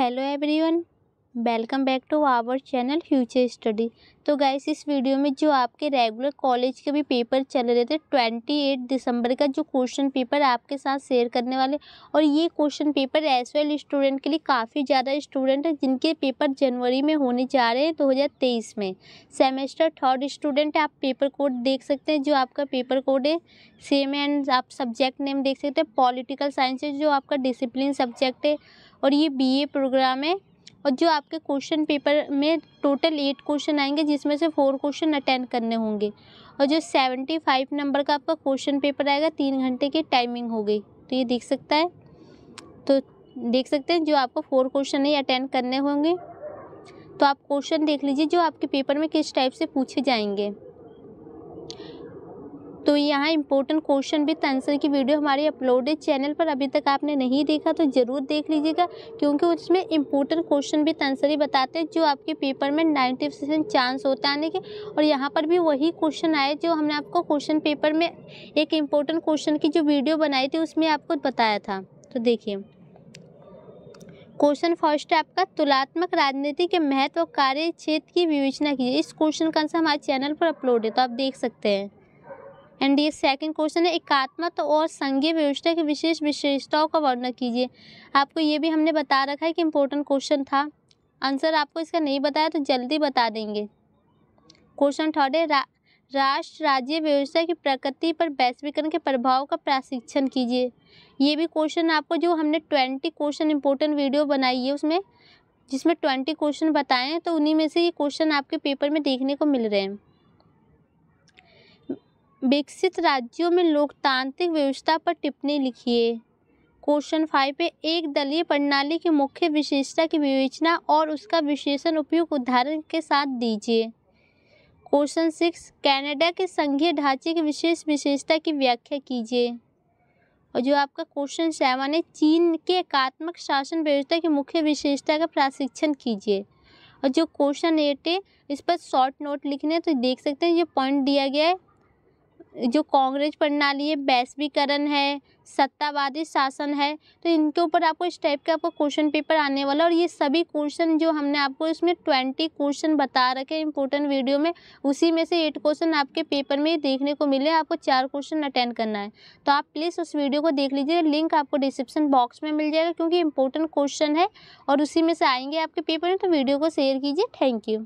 hello everyone welcome back to our channel future study तो guys इस video में जो आपके रेगुलर कॉलेज के भी पेपर चल रहे थे ट्वेंटी एट दिसंबर का जो क्वेश्चन पेपर आपके साथ शेयर करने वाले और ये question paper as well student के लिए काफ़ी ज़्यादा स्टूडेंट है जिनके पेपर जनवरी में होने जा रहे हैं दो हज़ार तेईस में सेमेस्टर थर्ड स्टूडेंट आप पेपर कोड देख सकते हैं जो आपका पेपर कोड है सेम एंड आप सब्जेक्ट नेम देख सकते हैं पॉलिटिकल साइंस है जो आपका डिसिप्लिन सब्जेक्ट है और ये ए प्रोग्राम है और जो आपके क्वेश्चन पेपर में टोटल एट क्वेश्चन आएंगे जिसमें से फोर क्वेश्चन अटेंड करने होंगे और जो सेवेंटी फाइव नंबर का आपका क्वेश्चन पेपर आएगा तीन घंटे की टाइमिंग हो गई तो ये देख सकता है तो देख सकते हैं जो आपको फोर क्वेश्चन ही अटेंड करने होंगे तो आप क्वेश्चन देख लीजिए जो आपके पेपर में किस टाइप से पूछे जाएंगे तो यहाँ इंपॉर्टेंट क्वेश्चन भी आंसर की वीडियो हमारी अपलोड है चैनल पर अभी तक आपने नहीं देखा तो ज़रूर देख लीजिएगा क्योंकि उसमें इंपॉर्टेंट क्वेश्चन भी आंसर ही बताते हैं जो आपके पेपर में नाइन्टी परसेंट चांस होता है आने के और यहाँ पर भी वही क्वेश्चन आए जो हमने आपको क्वेश्चन पेपर में एक इम्पोर्टेंट क्वेश्चन की जो वीडियो बनाई थी उसमें आपको बताया था तो देखिए क्वेश्चन फर्स्ट है आपका तुलात्मक राजनीति के महत्व कार्य क्षेत्र की विवेचना कीजिए इस क्वेश्चन का आंसर हमारे चैनल पर अपलोड है तो आप देख सकते हैं एंड ये सेकंड क्वेश्चन है एकात्मक और संघीय व्यवस्था की विशेष विशेषताओं का वर्णन कीजिए आपको ये भी हमने बता रखा है कि इम्पोर्टेंट क्वेश्चन था आंसर आपको इसका नहीं बताया तो जल्दी बता देंगे क्वेश्चन थर्ड है रा, राष्ट्र राज्य व्यवस्था की प्रकृति पर वैश्वीकरण के प्रभाव का प्रशिक्षण कीजिए ये भी क्वेश्चन आपको जो हमने ट्वेंटी क्वेश्चन इम्पोर्टेंट वीडियो बनाई है उसमें जिसमें ट्वेंटी क्वेश्चन बताए हैं तो उन्हीं में से ये क्वेश्चन आपके पेपर में देखने को मिल रहे हैं विकसित राज्यों में लोकतांत्रिक व्यवस्था पर टिप्पणी लिखिए क्वेश्चन फाइव पे एक दलीय प्रणाली की मुख्य विशेषता की विवेचना और उसका विशेषण उपयुक्त उदाहरण के साथ दीजिए क्वेश्चन सिक्स कनाडा के संघीय ढांचे की विशेष विशेषता की व्याख्या कीजिए और जो आपका क्वेश्चन सेवन है चीन के एकात्मक शासन व्यवस्था की मुख्य विशेषता का प्रशिक्षण कीजिए और जो क्वेश्चन एट है इस पर शॉर्ट नोट लिखने तो देख सकते हैं जो पॉइंट दिया गया है जो कांग्रेस प्रणाली है वैश्वीकरण है सत्तावादी शासन है तो इनके ऊपर आपको इस टाइप का आपको क्वेश्चन पेपर आने वाला और ये सभी क्वेश्चन जो हमने आपको इसमें ट्वेंटी क्वेश्चन बता रखे इंपॉर्टेंट वीडियो में उसी में से एट क्वेश्चन आपके पेपर में देखने को मिले आपको चार क्वेश्चन अटेंड करना है तो आप प्लीज़ उस वीडियो को देख लीजिए लिंक आपको डिस्क्रिप्शन बॉक्स में मिल जाएगा क्योंकि इंपॉर्टेंट क्वेश्चन है और उसी में से आएंगे आपके पेपर में तो वीडियो को शेयर कीजिए थैंक यू